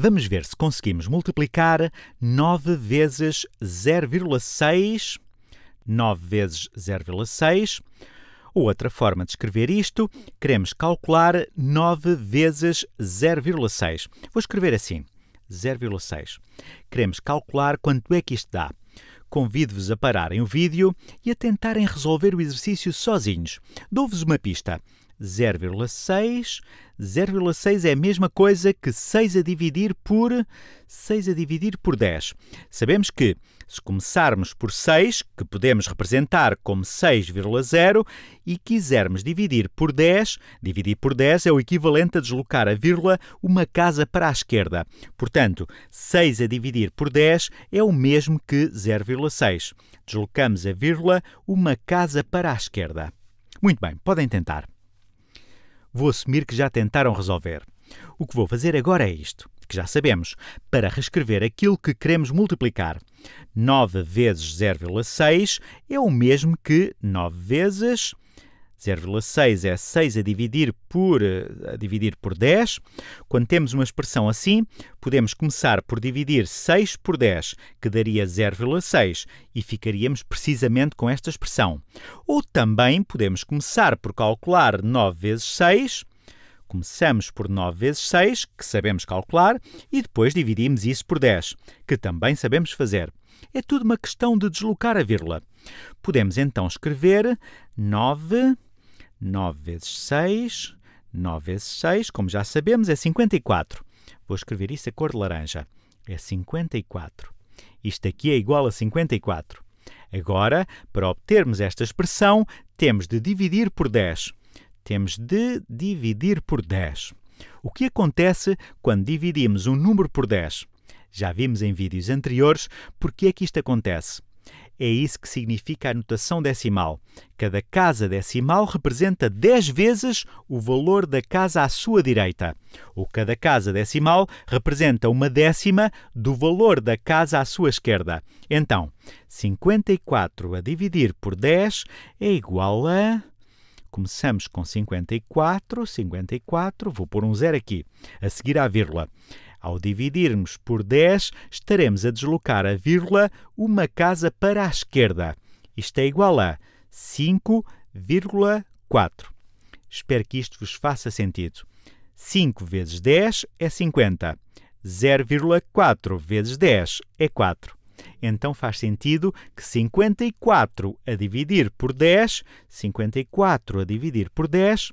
Vamos ver se conseguimos multiplicar 9 vezes 0,6. 9 vezes 0,6. Outra forma de escrever isto, queremos calcular 9 vezes 0,6. Vou escrever assim, 0,6. Queremos calcular quanto é que isto dá. Convido-vos a pararem o vídeo e a tentarem resolver o exercício sozinhos. Dou-vos uma pista. 0,6. 0,6 é a mesma coisa que 6 a dividir por 6 a dividir por 10. Sabemos que se começarmos por 6, que podemos representar como 6,0, e quisermos dividir por 10, dividir por 10 é o equivalente a deslocar a vírgula uma casa para a esquerda. Portanto, 6 a dividir por 10 é o mesmo que 0,6. Deslocamos a vírgula uma casa para a esquerda. Muito bem, podem tentar vou assumir que já tentaram resolver. O que vou fazer agora é isto, que já sabemos, para reescrever aquilo que queremos multiplicar. 9 vezes 0,6 é o mesmo que 9 vezes 0,6 é 6 a dividir por eh, a dividir por 10. Quando temos uma expressão assim, podemos começar por dividir 6 por 10, que daria 0,6, e ficaríamos precisamente com esta expressão. Ou também podemos começar por calcular 9 vezes 6, Começamos por 9 vezes 6, que sabemos calcular, e depois dividimos isso por 10, que também sabemos fazer. É tudo uma questão de deslocar a vírgula. Podemos então escrever 9 9 vezes 6, 9 vezes 6, como já sabemos, é 54. Vou escrever isso a cor de laranja. É 54. Isto aqui é igual a 54. Agora, para obtermos esta expressão, temos de dividir por 10. Temos de dividir por 10. O que acontece quando dividimos um número por 10? Já vimos em vídeos anteriores porque é que isto acontece. É isso que significa a notação decimal. Cada casa decimal representa 10 vezes o valor da casa à sua direita, ou cada casa decimal representa uma décima do valor da casa à sua esquerda. Então, 54 a dividir por 10 é igual a. Começamos com 54, 54, vou pôr um zero aqui, a seguir à vírgula. Ao dividirmos por 10, estaremos a deslocar a vírgula uma casa para a esquerda. Isto é igual a 5,4. Espero que isto vos faça sentido. 5 vezes 10 é 50. 0,4 vezes 10 é 4. Então faz sentido que 54 a dividir por 10, 54 a dividir por 10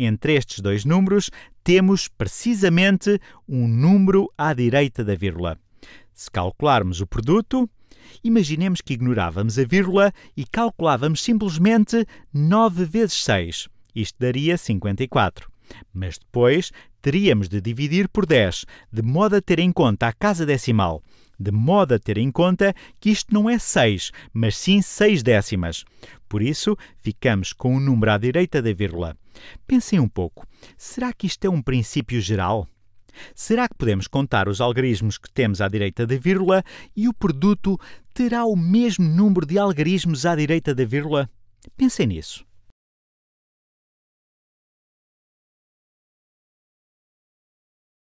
Entre estes dois números, temos precisamente um número à direita da vírgula. Se calcularmos o produto, imaginemos que ignorávamos a vírgula e calculávamos simplesmente 9 vezes 6. Isto daria 54. Mas depois teríamos de dividir por 10, de modo a ter em conta a casa decimal de modo a ter em conta que isto não é 6, mas sim 6 décimas. Por isso, ficamos com o número à direita da vírgula. Pensem um pouco, será que isto é um princípio geral? Será que podemos contar os algarismos que temos à direita da vírgula e o produto terá o mesmo número de algarismos à direita da vírgula? Pensem nisso.